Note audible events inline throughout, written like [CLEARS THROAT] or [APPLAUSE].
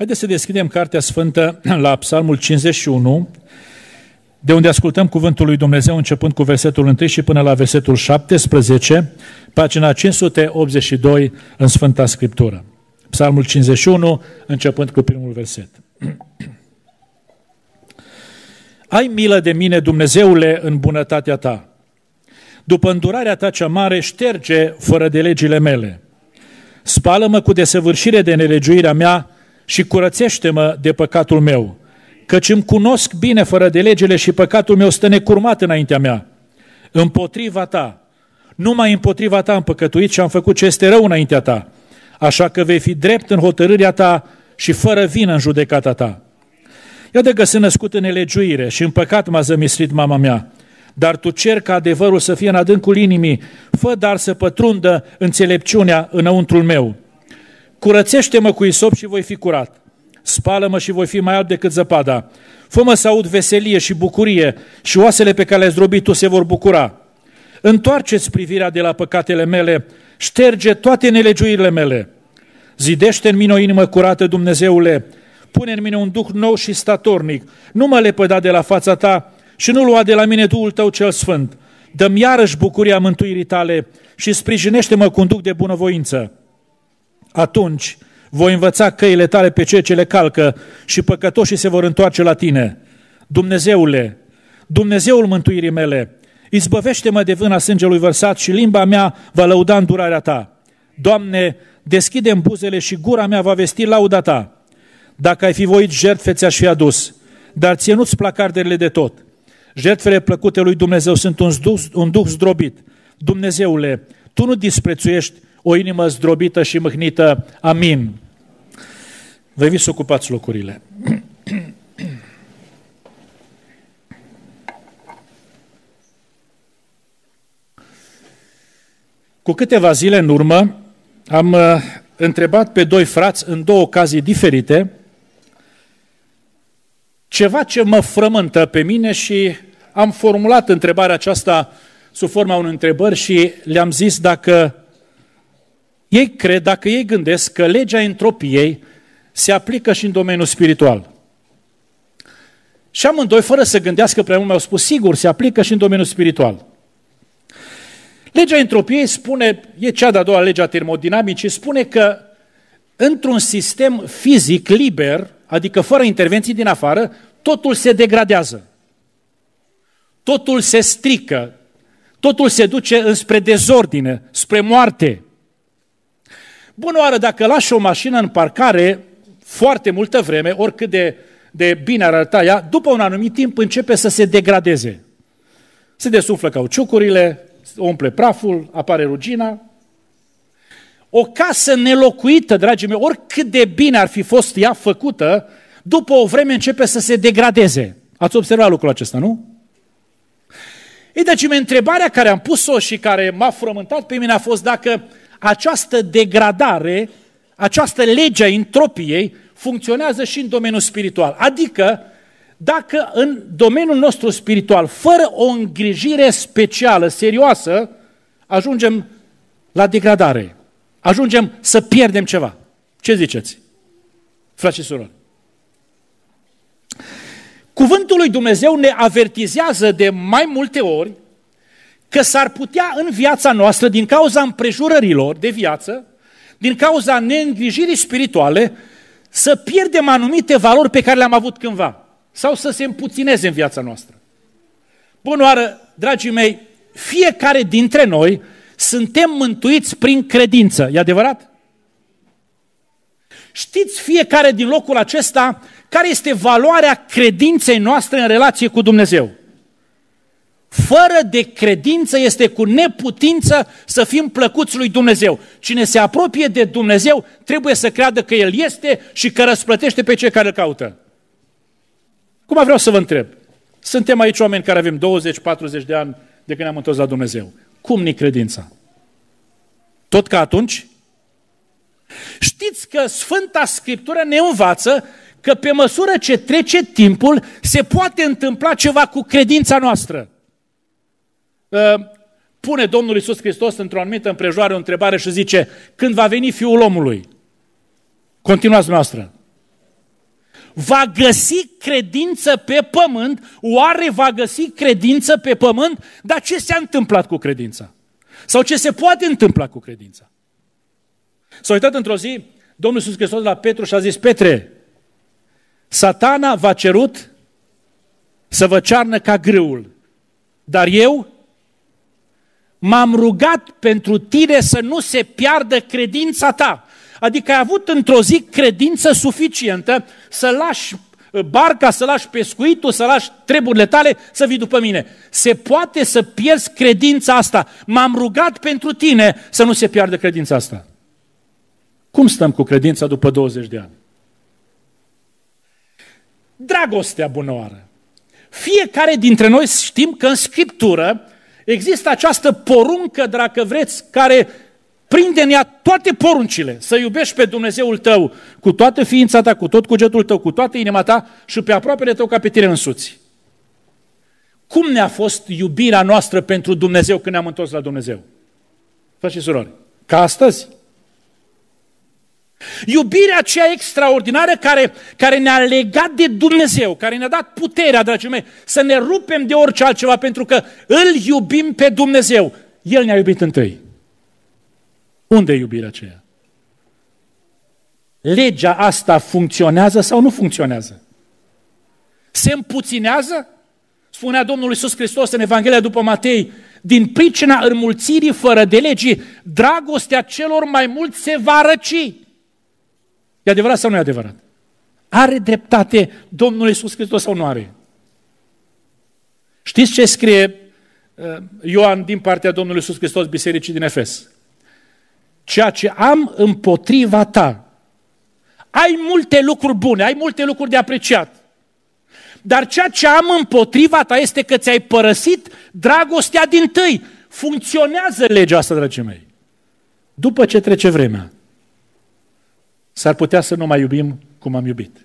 Haideți să deschidem Cartea Sfântă [CLEARS THROAT] la Psalmul 51, de unde ascultăm Cuvântul lui Dumnezeu începând cu versetul 1 și până la versetul 17, pagina 582 în Sfânta Scriptură. Psalmul 51, începând cu primul verset. [CLEARS THROAT] Ai milă de mine, Dumnezeule, în bunătatea ta. După îndurarea ta cea mare, șterge fără de legile mele. Spală-mă cu desăvârșire de nelegiuirea mea, și curățește-mă de păcatul meu, căci îmi cunosc bine fără de legele și păcatul meu stă necurmat înaintea mea. Împotriva ta, numai împotriva ta am păcătuit și am făcut ce este rău înaintea ta, așa că vei fi drept în hotărârea ta și fără vină în judecata ta. Iată că sunt născut în elegiuire și în păcat m-a zămislit mama mea, dar tu cer ca adevărul să fie în adâncul inimii, fă dar să pătrundă înțelepciunea înăuntrul meu.'" curățește-mă cu isop și voi fi curat. Spală-mă și voi fi mai alb decât zăpada. Fă-mă să aud veselie și bucurie și oasele pe care le-ai zdrobit tu se vor bucura. Întoarceți privirea de la păcatele mele, șterge toate nelegiuirile mele. Zidește în mine o inimă curată, Dumnezeule, pune în mine un duh nou și statornic. Nu mă lepăda de la fața ta și nu lua de la mine Duhul tău cel sfânt. Dă-mi iarăși bucuria mântuirii tale și sprijinește-mă cu un duh de bunăvoință. Atunci voi învăța căile tale pe cei ce le calcă și păcătoșii se vor întoarce la tine. Dumnezeule, Dumnezeul mântuirii mele, izbăvește-mă de vâna sângelui vărsat și limba mea va lăuda îndurarea ta. Doamne, deschide buzele și gura mea va vesti lauda ta. Dacă ai fi voit jertfe, ți-aș fi adus, dar ție nu-ți plac arderile de tot. Jertfele plăcute lui Dumnezeu sunt un duh, un duh zdrobit. Dumnezeule, Tu nu disprețuiești o inimă zdrobită și mâhnită. Amin. Vă vi să ocupați locurile. [CLEARS THROAT] Cu câteva zile în urmă am uh, întrebat pe doi frați în două ocazii diferite ceva ce mă frământă pe mine și am formulat întrebarea aceasta sub forma unei întrebări și le-am zis dacă ei cred, dacă ei gândesc că legea entropiei se aplică și în domeniul spiritual. Și amândoi, fără să gândească prea mult, mi-au spus, sigur, se aplică și în domeniul spiritual. Legea entropiei spune, e cea de-a doua lege a termodinamicii, spune că într-un sistem fizic liber, adică fără intervenții din afară, totul se degradează. Totul se strică, totul se duce înspre dezordine, spre moarte. Bună oară, dacă lași o mașină în parcare foarte multă vreme, oricât de, de bine ar arăta ea, după un anumit timp începe să se degradeze. Se desuflă cauciucurile, umple praful, apare rugina. O casă nelocuită, dragii mei, oricât de bine ar fi fost ea făcută, după o vreme începe să se degradeze. Ați observat lucrul acesta, nu? Ei, deci, întrebarea care am pus-o și care m-a frământat pe mine a fost dacă această degradare, această lege a entropiei funcționează și în domeniul spiritual. Adică, dacă în domeniul nostru spiritual, fără o îngrijire specială, serioasă, ajungem la degradare, ajungem să pierdem ceva. Ce ziceți, frate și surori? Cuvântul lui Dumnezeu ne avertizează de mai multe ori că s-ar putea în viața noastră, din cauza împrejurărilor de viață, din cauza neîngrijirii spirituale, să pierdem anumite valori pe care le-am avut cândva sau să se împuțineze în viața noastră. Bună oară, dragii mei, fiecare dintre noi suntem mântuiți prin credință, e adevărat? Știți fiecare din locul acesta care este valoarea credinței noastre în relație cu Dumnezeu fără de credință este cu neputință să fim plăcuți lui Dumnezeu. Cine se apropie de Dumnezeu trebuie să creadă că El este și că răsplătește pe cei care îl caută. Cum vreau să vă întreb? Suntem aici oameni care avem 20-40 de ani de când ne-am întors la Dumnezeu. Cum ni credința? Tot ca atunci? Știți că Sfânta Scriptură ne învață că pe măsură ce trece timpul, se poate întâmpla ceva cu credința noastră. Ă, pune Domnul Isus Hristos într-o anumită împrejoare o întrebare și zice, când va veni Fiul omului? Continuați noastră. Va găsi credință pe pământ? Oare va găsi credință pe pământ? Dar ce s-a întâmplat cu credința? Sau ce se poate întâmpla cu credința? S-a uitat într-o zi Domnul Iisus Hristos la Petru și a zis, Petre, satana v-a cerut să vă cearnă ca grâul, dar eu m-am rugat pentru tine să nu se piardă credința ta. Adică ai avut într-o zi credință suficientă să lași uh, barca, să lași pescuitul, să lași treburile tale, să vii după mine. Se poate să pierzi credința asta. M-am rugat pentru tine să nu se piardă credința asta. Cum stăm cu credința după 20 de ani? Dragostea bună oară. Fiecare dintre noi știm că în Scriptură Există această poruncă, dacă vreți, care prinde în ea toate poruncile. Să iubești pe Dumnezeul tău cu toată ființa ta, cu tot cugetul tău, cu toată inima ta și pe aproapele tău ca pe tine însuți. Cum ne-a fost iubirea noastră pentru Dumnezeu când ne-am întors la Dumnezeu? Frați și surori, ca astăzi? Iubirea aceea extraordinară care, care ne-a legat de Dumnezeu, care ne-a dat puterea, dragii mei, să ne rupem de orice altceva, pentru că îl iubim pe Dumnezeu. El ne-a iubit întâi. Unde e iubirea aceea? Legea asta funcționează sau nu funcționează? Se împuținează? Spunea Domnul Iisus Hristos în Evanghelia după Matei, din pricina înmulțirii fără de legii, dragostea celor mai mulți se va răci. E adevărat sau nu e adevărat? Are dreptate Domnul Iisus Hristos sau nu are? Știți ce scrie uh, Ioan din partea Domnului Iisus Hristos Bisericii din Efes? Ceea ce am împotriva ta. Ai multe lucruri bune, ai multe lucruri de apreciat. Dar ceea ce am împotriva ta este că ți-ai părăsit dragostea din tâi. Funcționează legea asta, dragii mei. După ce trece vremea, s-ar putea să nu mai iubim cum am iubit.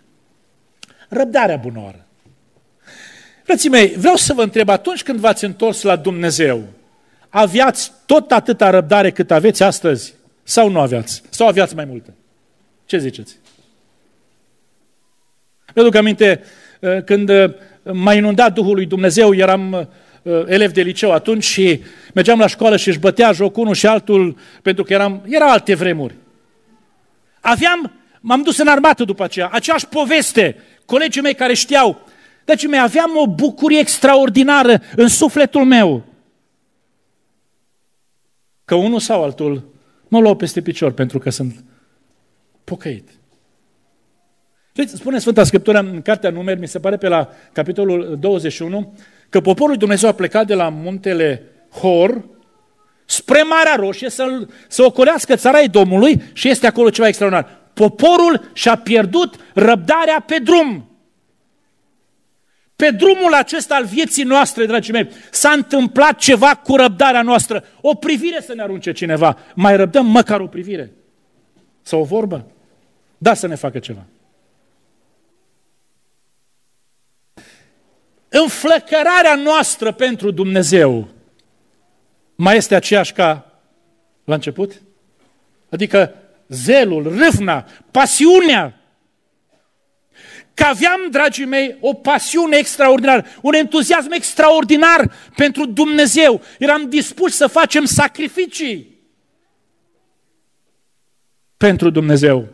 Răbdarea oară. Frății mei, vreau să vă întreb, atunci când v-ați întors la Dumnezeu, aveați tot atâta răbdare cât aveți astăzi? Sau nu aveați? Sau aveați mai multă? Ce ziceți? Mi-aduc aminte uh, când uh, m-a inundat Duhul lui Dumnezeu, eram uh, elev de liceu atunci și mergeam la școală și își bătea joc unul și altul pentru că eram, era alte vremuri. Aveam, m-am dus în armată după aceea, aceeași poveste, colegii mei care știau. Deci mei, aveam o bucurie extraordinară în sufletul meu. Că unul sau altul mă luau peste picior pentru că sunt pocăit. Știți, deci, spune Sfânta Scriptură în Cartea Numeri, mi se pare pe la capitolul 21, că poporul Dumnezeu a plecat de la muntele Hor, spre Marea Roșie să, să ocolească ei Domnului și este acolo ceva extraordinar. Poporul și-a pierdut răbdarea pe drum. Pe drumul acesta al vieții noastre, dragii mei, s-a întâmplat ceva cu răbdarea noastră. O privire să ne arunce cineva. Mai răbdăm măcar o privire. Sau o vorbă. Da să ne facă ceva. Înflăcărarea noastră pentru Dumnezeu mai este aceeași ca la început? Adică zelul, râvna, pasiunea. Că aveam, dragii mei, o pasiune extraordinară, un entuziasm extraordinar pentru Dumnezeu. Eram dispuși să facem sacrificii pentru Dumnezeu.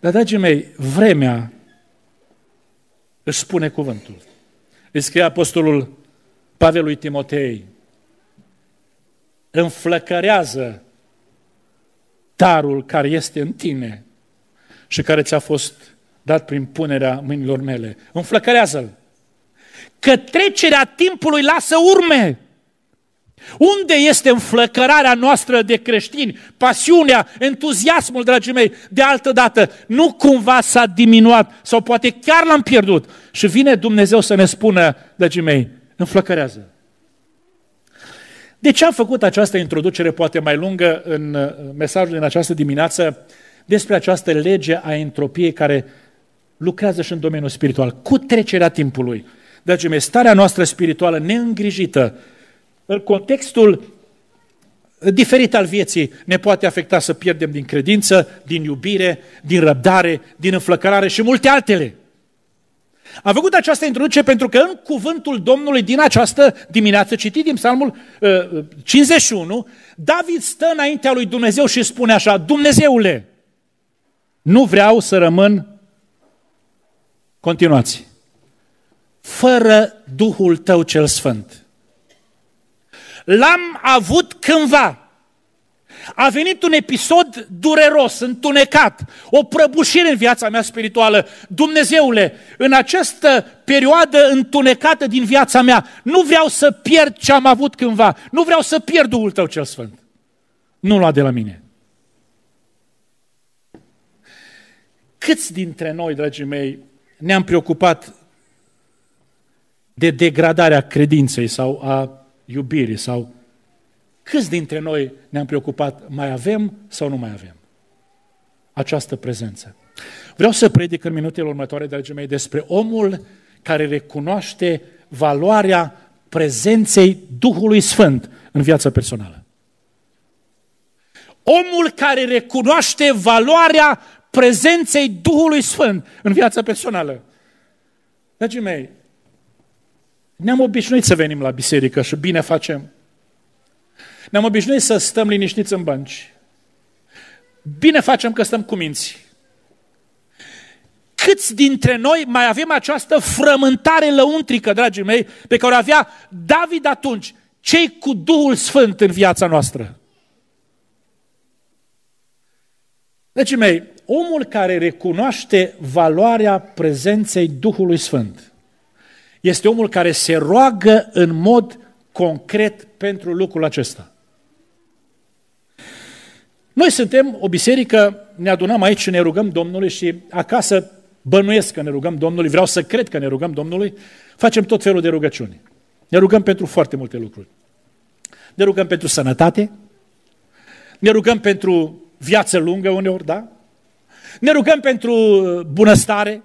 Dar, dragii mei, vremea își spune cuvântul. Îi scrie apostolul Pavelui Timotei, înflăcărează darul care este în tine și care ți-a fost dat prin punerea mâinilor mele. Înflăcărează-l. Că trecerea timpului lasă urme. Unde este înflăcărarea noastră de creștini, pasiunea, entuziasmul, dragii mei? De altă dată, nu cumva s-a diminuat sau poate chiar l-am pierdut. Și vine Dumnezeu să ne spună, dragii mei, înflăcărează. De ce am făcut această introducere poate mai lungă în uh, mesajul din această dimineață despre această lege a entropiei care lucrează și în domeniul spiritual, cu trecerea timpului. Dragii mei, starea noastră spirituală neîngrijită, în contextul diferit al vieții, ne poate afecta să pierdem din credință, din iubire, din răbdare, din înflăcărare și multe altele. Am făcut această introducere pentru că în cuvântul Domnului din această dimineață, citit din psalmul uh, 51, David stă înaintea lui Dumnezeu și spune așa, Dumnezeule, nu vreau să rămân, continuați, fără Duhul Tău cel Sfânt. L-am avut cândva, a venit un episod dureros, întunecat, o prăbușire în viața mea spirituală. Dumnezeule, în această perioadă întunecată din viața mea, nu vreau să pierd ce am avut cândva, nu vreau să pierd Duhul Tău cel Sfânt. Nu lua de la mine. Câți dintre noi, dragii mei, ne-am preocupat de degradarea credinței sau a iubirii sau Câți dintre noi ne-am preocupat, mai avem sau nu mai avem această prezență? Vreau să predic în minutele următoare, dragii mei, despre omul care recunoaște valoarea prezenței Duhului Sfânt în viața personală. Omul care recunoaște valoarea prezenței Duhului Sfânt în viața personală. Dragii mei, ne-am obișnuit să venim la biserică și bine facem. Ne-am obișnuit să stăm liniștiți în bănci. Bine facem că stăm cu minți. Câți dintre noi mai avem această frământare lăuntrică, dragii mei, pe care o avea David atunci? cei cu Duhul Sfânt în viața noastră? Deci, mei, omul care recunoaște valoarea prezenței Duhului Sfânt este omul care se roagă în mod concret pentru lucrul acesta. Noi suntem o biserică, ne adunăm aici și ne rugăm Domnului și acasă bănuiesc că ne rugăm Domnului, vreau să cred că ne rugăm Domnului, facem tot felul de rugăciuni. Ne rugăm pentru foarte multe lucruri. Ne rugăm pentru sănătate, ne rugăm pentru viață lungă uneori, da? Ne rugăm pentru bunăstare,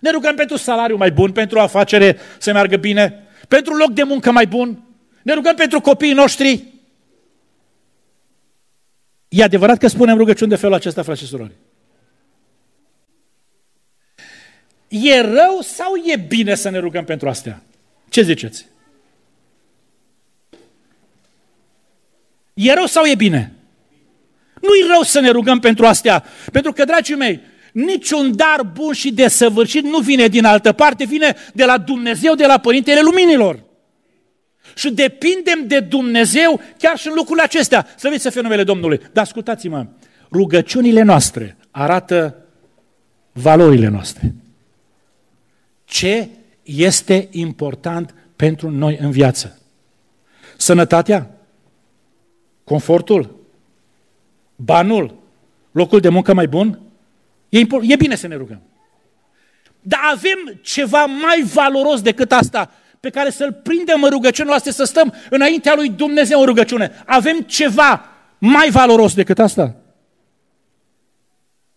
ne rugăm pentru salariu mai bun, pentru afacere să meargă bine, pentru loc de muncă mai bun, ne rugăm pentru copiii noștri, E adevărat că spunem rugăciuni de felul acesta, frate și surori. E rău sau e bine să ne rugăm pentru astea? Ce ziceți? E rău sau e bine? Nu-i rău să ne rugăm pentru astea, pentru că, dragii mei, niciun dar bun și desăvârșit nu vine din altă parte, vine de la Dumnezeu, de la Părintele Luminilor și depindem de Dumnezeu chiar și în lucrurile acestea. vedeți să fie numele Domnului. Dar ascultați-mă, rugăciunile noastre arată valorile noastre. Ce este important pentru noi în viață? Sănătatea? Confortul? Banul? Locul de muncă mai bun? E, impor- e bine să ne rugăm. Dar avem ceva mai valoros decât asta pe care să-l prindem în rugăciunea noastră, să stăm înaintea lui Dumnezeu în rugăciune. Avem ceva mai valoros decât asta?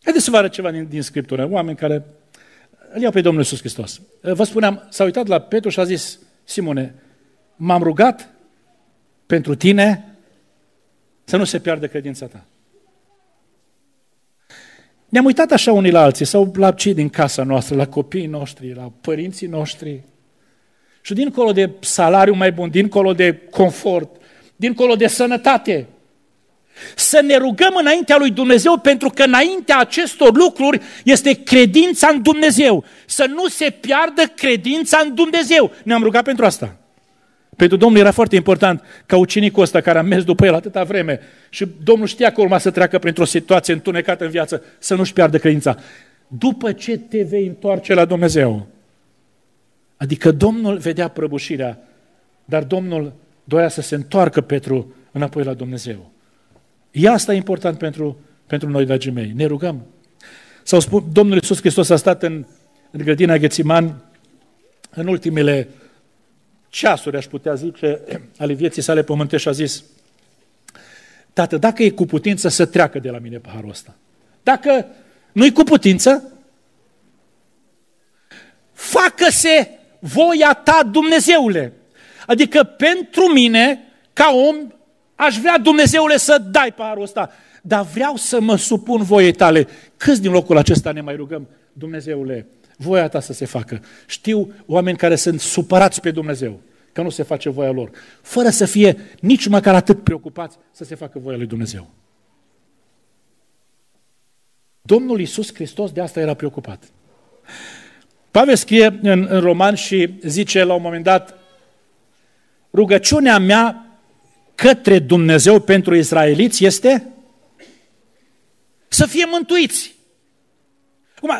Haideți să vă arăt ceva din, din Scriptură. Oameni care îl iau pe Domnul Iisus Hristos. Vă spuneam, s-a uitat la Petru și a zis, Simone, m-am rugat pentru tine să nu se piardă credința ta. Ne-am uitat așa unii la alții, sau la cei din casa noastră, la copiii noștri, la părinții noștri, și dincolo de salariu mai bun, dincolo de confort, dincolo de sănătate, să ne rugăm înaintea lui Dumnezeu pentru că înaintea acestor lucruri este credința în Dumnezeu. Să nu se piardă credința în Dumnezeu. Ne-am rugat pentru asta. Pentru Domnul era foarte important ca ucenicul ăsta care a mers după el atâta vreme și Domnul știa că urma să treacă printr-o situație întunecată în viață, să nu-și piardă credința. După ce te vei întoarce la Dumnezeu, Adică Domnul vedea prăbușirea, dar Domnul dorea să se întoarcă Petru înapoi la Dumnezeu. E asta important pentru, pentru noi, dragii mei. Ne rugăm. Sau spun, Domnul Iisus Hristos a stat în, în grădina Ghețiman în ultimele ceasuri, aș putea zice, [CLEARS THROAT] ale vieții sale pământești și a zis, Tată, dacă e cu putință să treacă de la mine paharul ăsta. Dacă nu-i cu putință, facă-se voia ta, Dumnezeule. Adică pentru mine, ca om, aș vrea, Dumnezeule, să dai paharul ăsta, dar vreau să mă supun voiei tale. Câți din locul acesta ne mai rugăm? Dumnezeule, voia ta să se facă. Știu oameni care sunt supărați pe Dumnezeu că nu se face voia lor, fără să fie nici măcar atât preocupați să se facă voia lui Dumnezeu. Domnul Iisus Hristos de asta era preocupat. Pavel scrie în, în roman și zice la un moment dat, rugăciunea mea către Dumnezeu pentru israeliți este să fie mântuiți. Acum,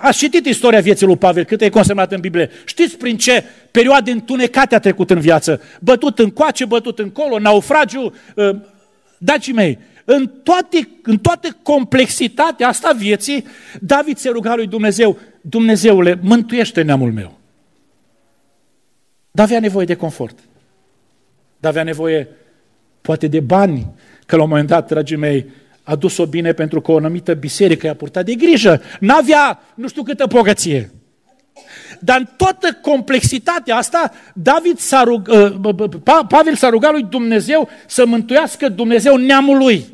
ați citit istoria vieții lui Pavel, cât e consemnat în Biblie. Știți prin ce perioade întunecate a trecut în viață? Bătut în coace, bătut încolo, naufragiu. Ă, Dacii mei, în, toate, în toată complexitatea asta vieții, David se ruga lui Dumnezeu, Dumnezeule, mântuiește neamul meu. Dar avea nevoie de confort. Dar avea nevoie poate de bani, că la un moment dat, dragii mei, a dus-o bine pentru că o anumită biserică i-a purtat de grijă. N-avea nu știu câtă bogăție. Dar în toată complexitatea asta, David s-a rug, uh, Pavel s-a rugat lui Dumnezeu să mântuiască Dumnezeu neamul lui.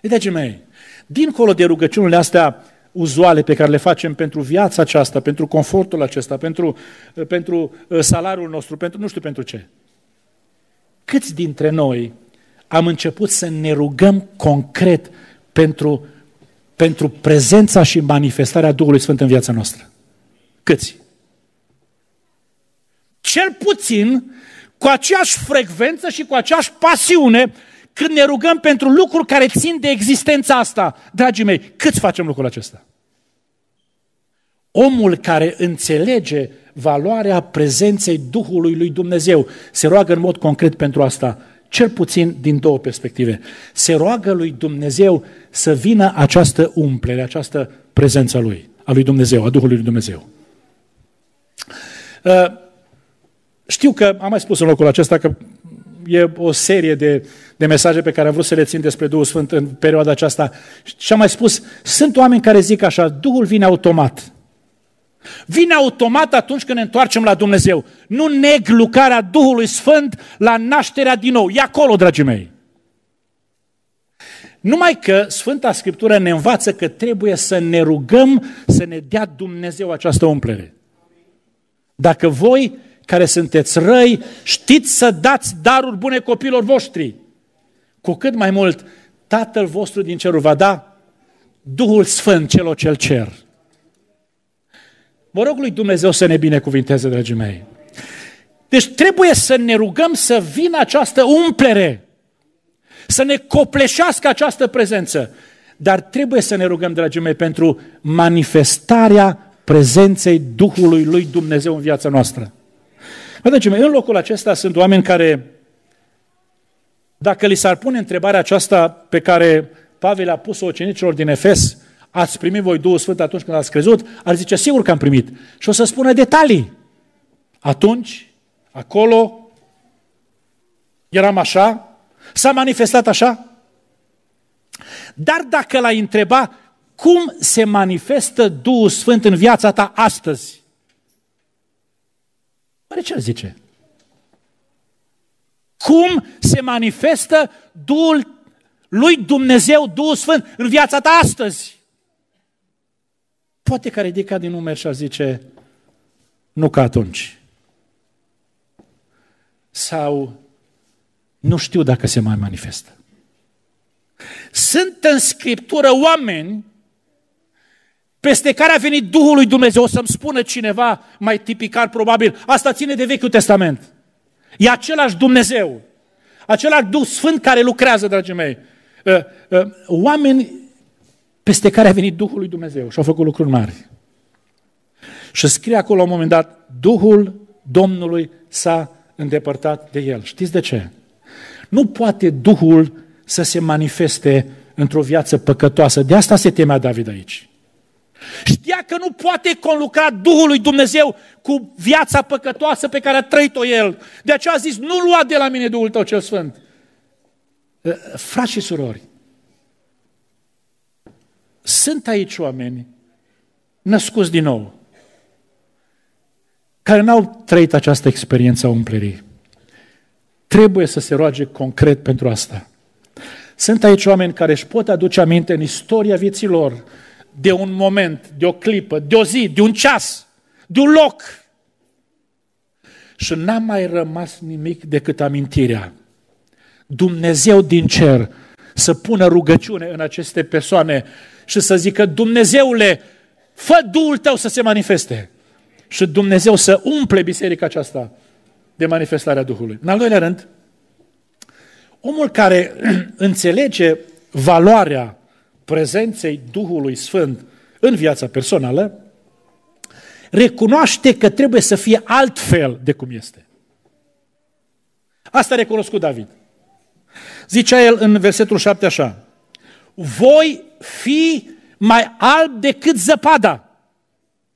Dragii mei, dincolo de rugăciunile astea uzuale pe care le facem pentru viața aceasta, pentru confortul acesta, pentru, eh, pentru eh, salariul nostru, pentru nu știu pentru ce. Câți dintre noi am început să ne rugăm concret pentru, pentru prezența și manifestarea Duhului Sfânt în viața noastră? Câți? Cel puțin cu aceeași frecvență și cu aceeași pasiune când ne rugăm pentru lucruri care țin de existența asta. Dragii mei, câți facem lucrul acesta? Omul care înțelege valoarea prezenței Duhului lui Dumnezeu se roagă în mod concret pentru asta, cel puțin din două perspective. Se roagă lui Dumnezeu să vină această umplere, această prezență a lui, a lui Dumnezeu, a Duhului lui Dumnezeu. Uh, știu că am mai spus în locul acesta că e o serie de, de mesaje pe care am vrut să le țin despre Duhul Sfânt în perioada aceasta. Și am mai spus, sunt oameni care zic așa, Duhul vine automat. Vine automat atunci când ne întoarcem la Dumnezeu. Nu neg lucrarea Duhului Sfânt la nașterea din nou. E acolo, dragii mei. Numai că Sfânta Scriptură ne învață că trebuie să ne rugăm să ne dea Dumnezeu această umplere. Dacă voi care sunteți răi, știți să dați daruri bune copilor voștri. Cu cât mai mult Tatăl vostru din cerul va da Duhul Sfânt celor ce cer. Mă rog lui Dumnezeu să ne binecuvinteze, dragii mei. Deci trebuie să ne rugăm să vină această umplere, să ne copleșească această prezență. Dar trebuie să ne rugăm, dragii mei, pentru manifestarea prezenței Duhului lui Dumnezeu în viața noastră. Dragii mei, în locul acesta sunt oameni care, dacă li s-ar pune întrebarea aceasta pe care Pavel a pus-o ucenicilor din Efes, ați primit voi Duhul Sfânt atunci când ați crezut, ar zice, sigur că am primit. Și o să spună detalii. Atunci, acolo, eram așa, s-a manifestat așa. Dar dacă l-ai întreba cum se manifestă Duhul Sfânt în viața ta astăzi, Oare ce zice? Cum se manifestă Duhul lui Dumnezeu, Duhul Sfânt, în viața ta astăzi? Poate că ridica din nume, și zice, nu ca atunci. Sau nu știu dacă se mai manifestă. Sunt în Scriptură oameni peste care a venit Duhul lui Dumnezeu. O să-mi spună cineva mai tipicar, probabil. Asta ține de Vechiul Testament. E același Dumnezeu. Același Duh Sfânt care lucrează, dragii mei. Uh, uh, oameni peste care a venit Duhul lui Dumnezeu și au făcut lucruri mari. Și scrie acolo la un moment dat, Duhul Domnului s-a îndepărtat de el. Știți de ce? Nu poate Duhul să se manifeste într-o viață păcătoasă. De asta se temea David aici. Știa că nu poate conlucra Duhul lui Dumnezeu cu viața păcătoasă pe care a trăit-o el. De aceea a zis, nu lua de la mine Duhul tău cel Sfânt. Eh, frați și surori, sunt aici oameni născuți din nou, care n-au trăit această experiență a umplerii. Trebuie să se roage concret pentru asta. Sunt aici oameni care își pot aduce aminte în istoria vieții lor de un moment, de o clipă, de o zi, de un ceas, de un loc. Și n-a mai rămas nimic decât amintirea. Dumnezeu din cer să pună rugăciune în aceste persoane și să zică, Dumnezeule, fă Duhul tău să se manifeste. Și Dumnezeu să umple biserica aceasta de manifestarea Duhului. În al doilea rând, omul care [CLEARS THROAT] înțelege valoarea prezenței Duhului Sfânt în viața personală, recunoaște că trebuie să fie altfel de cum este. Asta a recunoscut David. Zicea el în versetul 7 așa, voi fi mai alb decât zăpada.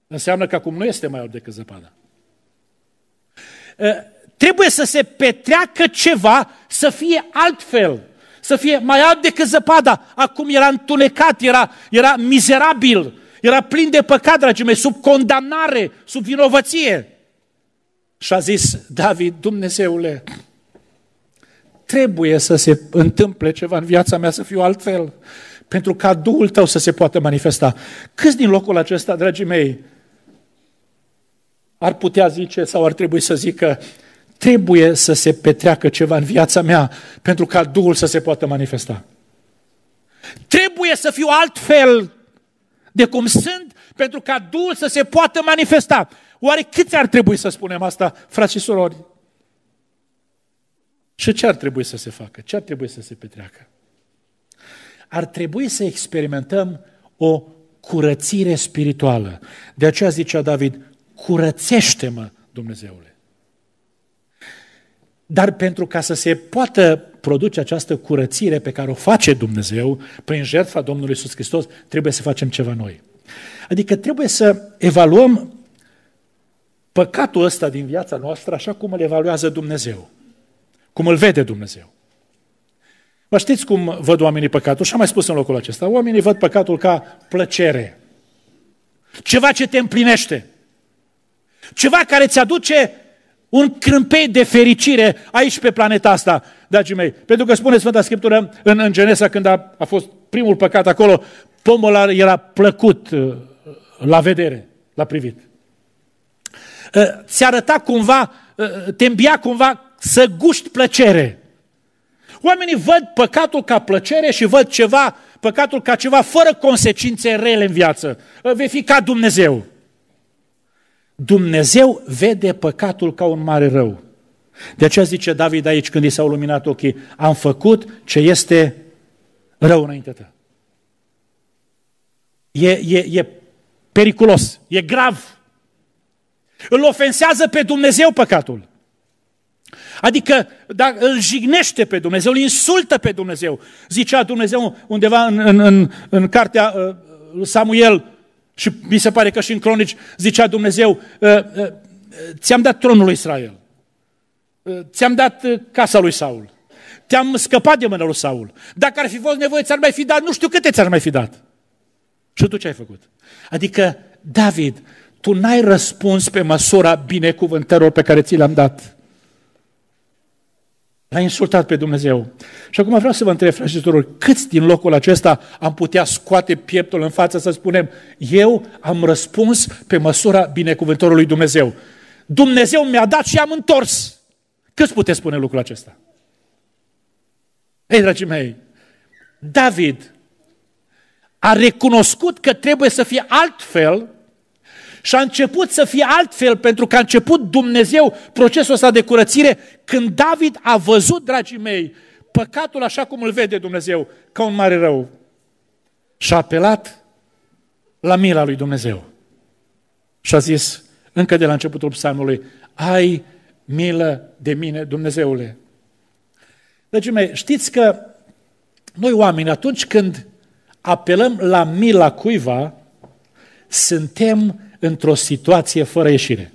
Înseamnă că acum nu este mai alb decât zăpada. Eh, trebuie să se petreacă ceva, să fie altfel să fie mai alb decât zăpada. Acum era întunecat, era, era mizerabil, era plin de păcat, dragii mei, sub condamnare, sub vinovăție. Și a zis David, Dumnezeule, trebuie să se întâmple ceva în viața mea, să fiu altfel, pentru ca Duhul tău să se poată manifesta. Câți din locul acesta, dragii mei, ar putea zice sau ar trebui să zică, trebuie să se petreacă ceva în viața mea pentru ca Duhul să se poată manifesta. Trebuie să fiu altfel de cum sunt pentru ca Duhul să se poată manifesta. Oare câți ar trebui să spunem asta, frați și surori? Și ce ar trebui să se facă? Ce ar trebui să se petreacă? Ar trebui să experimentăm o curățire spirituală. De aceea zicea David, curățește-mă, Dumnezeule. Dar pentru ca să se poată produce această curățire pe care o face Dumnezeu prin jertfa Domnului Iisus Hristos, trebuie să facem ceva noi. Adică trebuie să evaluăm păcatul ăsta din viața noastră așa cum îl evaluează Dumnezeu, cum îl vede Dumnezeu. Vă știți cum văd oamenii păcatul? Și am mai spus în locul acesta. Oamenii văd păcatul ca plăcere. Ceva ce te împlinește. Ceva care ți aduce un crâmpei de fericire aici pe planeta asta, dragii mei. Pentru că spune Sfânta Scriptură în, în Genesa, când a, a fost primul păcat acolo, pomul era plăcut uh, la vedere, la privit. Uh, Ți arăta cumva, uh, te îmbia cumva să guști plăcere. Oamenii văd păcatul ca plăcere și văd ceva, păcatul ca ceva fără consecințe rele în viață. Vei fi ca Dumnezeu. Dumnezeu vede păcatul ca un mare rău. De aceea zice David aici când i s-au luminat ochii, am făcut ce este rău înainte ta. E, e, e periculos, e grav. Îl ofensează pe Dumnezeu păcatul. Adică dacă îl jignește pe Dumnezeu, îl insultă pe Dumnezeu. Zicea Dumnezeu undeva în, în, în, în cartea uh, Samuel, și mi se pare că și în cronici zicea Dumnezeu, ă, ă, ți-am dat tronul lui Israel, ă, ți-am dat casa lui Saul, te-am scăpat de mâna lui Saul. Dacă ar fi fost nevoie, ți-ar mai fi dat, nu știu câte ți-ar mai fi dat. Și tu ce ai făcut? Adică, David, tu n-ai răspuns pe măsura binecuvântărilor pe care ți le-am dat. L-a insultat pe Dumnezeu. Și acum vreau să vă întreb, frați și câți din locul acesta am putea scoate pieptul în față să spunem, eu am răspuns pe măsura binecuvântorului Dumnezeu. Dumnezeu mi-a dat și am întors. Câți puteți spune lucrul acesta? Ei, dragii mei, David a recunoscut că trebuie să fie altfel și a început să fie altfel, pentru că a început Dumnezeu procesul ăsta de curățire când David a văzut, dragii mei, păcatul așa cum îl vede Dumnezeu, ca un mare rău. Și a apelat la mila lui Dumnezeu. Și a zis, încă de la începutul psalmului, ai milă de mine, Dumnezeule. Dragii mei, știți că noi oameni, atunci când apelăm la mila cuiva, suntem într-o situație fără ieșire.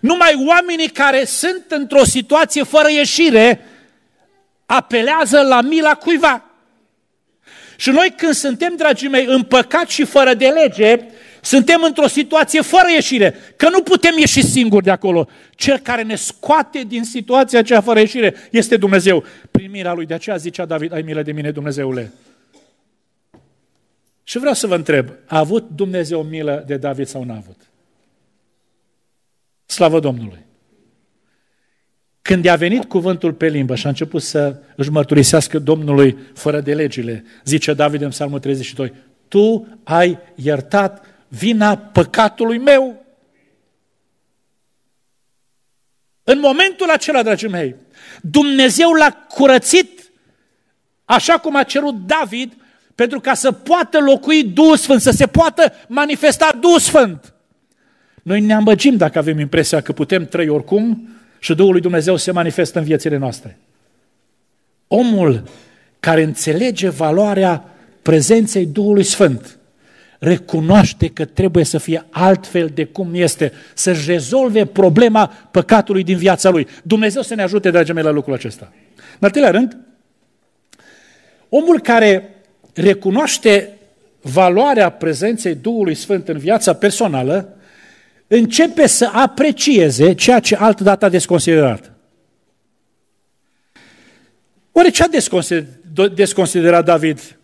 Numai oamenii care sunt într-o situație fără ieșire apelează la mila cuiva. Și noi când suntem, dragii mei, în păcat și fără de lege, suntem într-o situație fără ieșire, că nu putem ieși singuri de acolo. Cel care ne scoate din situația aceea fără ieșire este Dumnezeu. Primirea lui, de aceea zicea David, ai milă de mine, Dumnezeule. Și vreau să vă întreb, a avut Dumnezeu milă de David sau n-a avut? Slavă Domnului! Când i-a venit cuvântul pe limbă și a început să își mărturisească Domnului fără de legile, zice David în Psalmul 32, Tu ai iertat vina păcatului meu. În momentul acela, dragii mei, Dumnezeu l-a curățit așa cum a cerut David pentru ca să poată locui Duhul Sfânt, să se poată manifesta Duhul Sfânt. Noi ne amăgim dacă avem impresia că putem trăi oricum și Duhul lui Dumnezeu se manifestă în viețile noastre. Omul care înțelege valoarea prezenței Duhului Sfânt, recunoaște că trebuie să fie altfel de cum este, să-și rezolve problema păcatului din viața lui. Dumnezeu să ne ajute, dragii mei, la lucrul acesta. În al rând, omul care recunoaște valoarea prezenței Duhului Sfânt în viața personală, începe să aprecieze ceea ce altădată a desconsiderat. Oare ce a desconsiderat David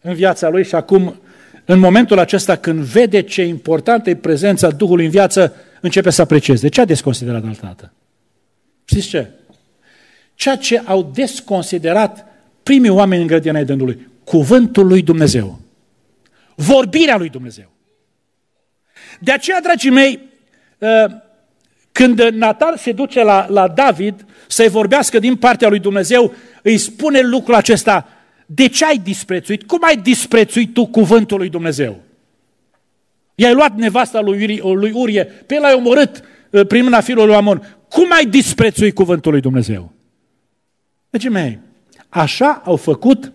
în viața lui și acum, în momentul acesta, când vede ce importantă e prezența Duhului în viață, începe să aprecieze. Ce a desconsiderat altădată? Știți ce? Ceea ce au desconsiderat primii oameni în grădina Edenului cuvântul lui Dumnezeu. Vorbirea lui Dumnezeu. De aceea, dragii mei, ă, când Natal se duce la, la David să-i vorbească din partea lui Dumnezeu, îi spune lucrul acesta, de ce ai disprețuit? Cum ai disprețuit tu cuvântul lui Dumnezeu? I-ai luat nevasta lui, Uri, lui Urie, pe el ai omorât ă, prin mâna fiului lui Amon. Cum ai disprețuit cuvântul lui Dumnezeu? Dragii mei, așa au făcut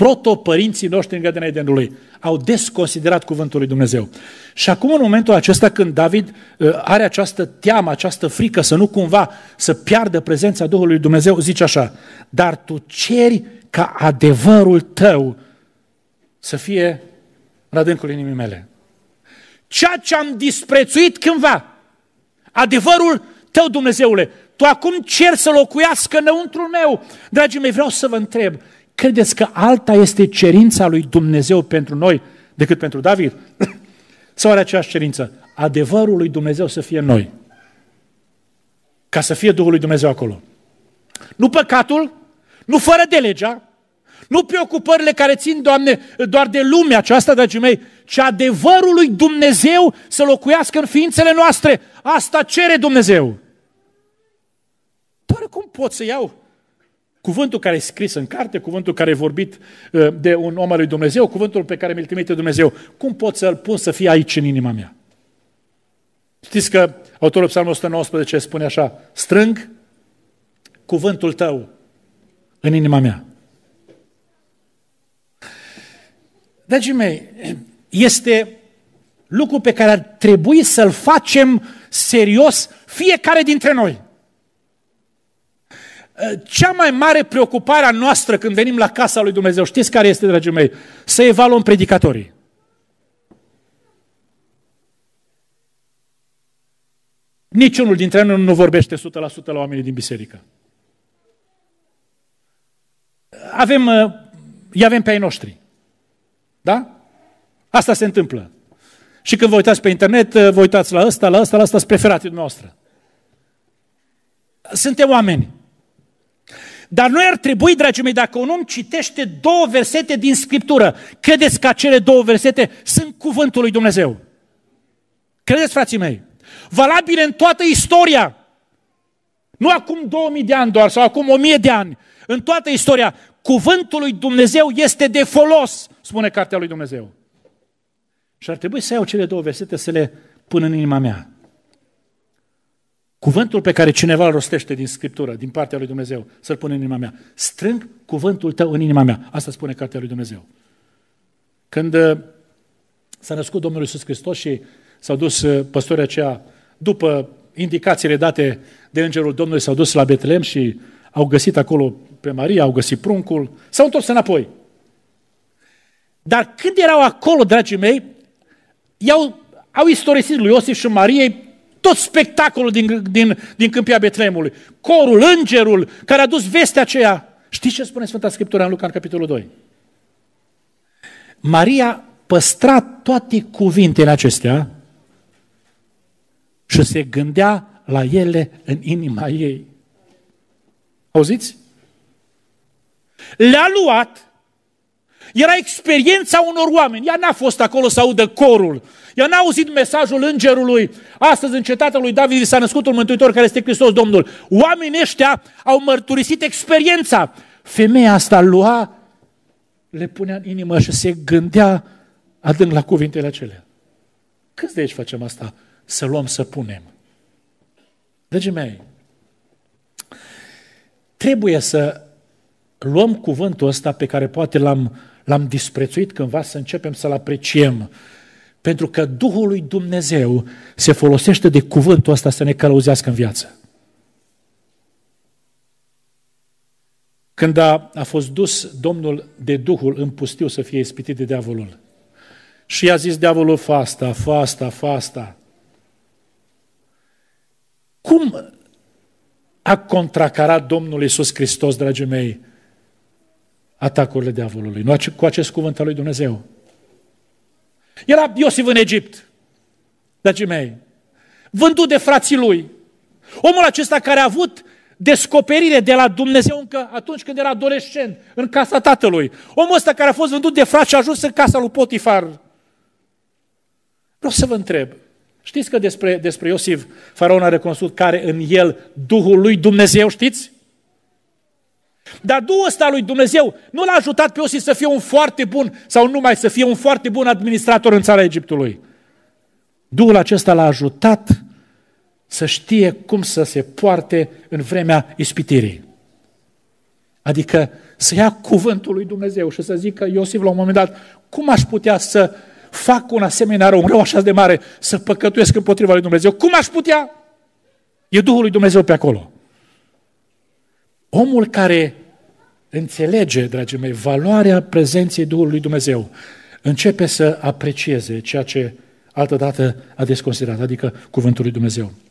protopărinții noștri în grădina Edenului. Au desconsiderat cuvântul lui Dumnezeu. Și acum în momentul acesta când David uh, are această teamă, această frică să nu cumva să piardă prezența Duhului lui Dumnezeu, zice așa, dar tu ceri ca adevărul tău să fie în adâncul inimii mele. Ceea ce am disprețuit cândva, adevărul tău, Dumnezeule, tu acum cer să locuiască înăuntrul meu. Dragii mei, vreau să vă întreb, Credeți că alta este cerința lui Dumnezeu pentru noi decât pentru David? [CLEARS THROAT] Sau are aceeași cerință? Adevărul lui Dumnezeu să fie noi. Ca să fie Duhul lui Dumnezeu acolo. Nu păcatul, nu fără de legea, nu preocupările care țin, Doamne, doar de lumea aceasta, dragii mei, ci adevărul lui Dumnezeu să locuiască în ființele noastre. Asta cere Dumnezeu. Doar cum pot să iau Cuvântul care e scris în carte, cuvântul care e vorbit uh, de un om al lui Dumnezeu, cuvântul pe care mi-l trimite Dumnezeu, cum pot să-l pun să fie aici în inima mea? Știți că autorul Psalmul 119 spune așa, strâng cuvântul tău în inima mea. Dragii mei, este lucru pe care ar trebui să-l facem serios fiecare dintre noi. Eh, cea mai mare preocupare a noastră când venim la casa lui Dumnezeu, știți care este, dragii mei? Să evaluăm predicatorii. Niciunul dintre noi nu vorbește 100% la oamenii din biserică. Avem, eh, îi avem pe ai noștri. Da? Asta se întâmplă. Și când vă uitați pe internet, eh, vă uitați la ăsta, la ăsta, la ăsta, sunt preferații dumneavoastră. Suntem oameni. Dar noi ar trebui, dragii mei, dacă un om citește două versete din Scriptură, credeți că acele două versete sunt cuvântul lui Dumnezeu? Credeți, frații mei? Valabile în toată istoria. Nu acum 2000 de ani doar, sau acum 1000 de ani. În toată istoria, cuvântul lui Dumnezeu este de folos, spune cartea lui Dumnezeu. Și ar trebui să iau cele două versete să le pun în inima mea. Cuvântul pe care cineva îl rostește din Scriptură, din partea lui Dumnezeu, să-l pune în inima mea. Strâng cuvântul tău în inima mea. Asta spune cartea lui Dumnezeu. Când uh, s-a născut Domnul Iisus Hristos și s-au dus uh, păstorii aceia, după indicațiile date de Îngerul Domnului, s-au dus la Betlehem și au găsit acolo pe Maria, au găsit pruncul, s-au întors înapoi. Dar când erau acolo, dragii mei, i-au, au istorisit lui Iosif și Mariei tot spectacolul din, din, din câmpia Betlemului, Corul, îngerul care a dus vestea aceea. Știți ce spune Sfânta Scriptură în Luca, în capitolul 2? Maria păstra toate cuvintele acestea și se gândea la ele în inima ei. Auziți? Le-a luat, era experiența unor oameni. Ea n-a fost acolo să audă corul, ea n-a auzit mesajul îngerului. Astăzi, în cetatea lui David, s-a născut un mântuitor care este Hristos Domnul. Oamenii ăștia au mărturisit experiența. Femeia asta lua, le punea în inimă și se gândea adânc la cuvintele acelea. Câți de aici facem asta? Să luăm, să punem. Dragii mei, trebuie să luăm cuvântul ăsta pe care poate l-am, l-am disprețuit cândva, să începem să-l apreciem pentru că Duhul lui Dumnezeu se folosește de cuvântul ăsta să ne călăuzească în viață. Când a, a fost dus Domnul de Duhul în pustiu să fie ispitit de diavolul, și i-a zis diavolul, fasta, fasta, fasta. Cum a contracarat Domnul Iisus Hristos, dragii mei, atacurile diavolului? Nu cu acest cuvânt al lui Dumnezeu. Era Iosif în Egipt, dragii mei, vândut de frații lui. Omul acesta care a avut descoperire de la Dumnezeu încă atunci când era adolescent, în casa tatălui. Omul ăsta care a fost vândut de frați și a ajuns în casa lui Potifar. Vreau să vă întreb, știți că despre, despre Iosif, faraon a recunoscut care în el Duhul lui Dumnezeu, știți? Dar Duhul ăsta lui Dumnezeu nu l-a ajutat pe Iosif să fie un foarte bun sau numai să fie un foarte bun administrator în țara Egiptului. Duhul acesta l-a ajutat să știe cum să se poarte în vremea ispitirii. Adică să ia cuvântul lui Dumnezeu și să zică Iosif la un moment dat, cum aș putea să fac un asemenea rău, un rău așa de mare, să păcătuiesc împotriva lui Dumnezeu? Cum aș putea? E Duhul lui Dumnezeu pe acolo. Omul care înțelege, dragii mei, valoarea prezenței Duhului Dumnezeu, începe să aprecieze ceea ce altădată a desconsiderat, adică cuvântul lui Dumnezeu.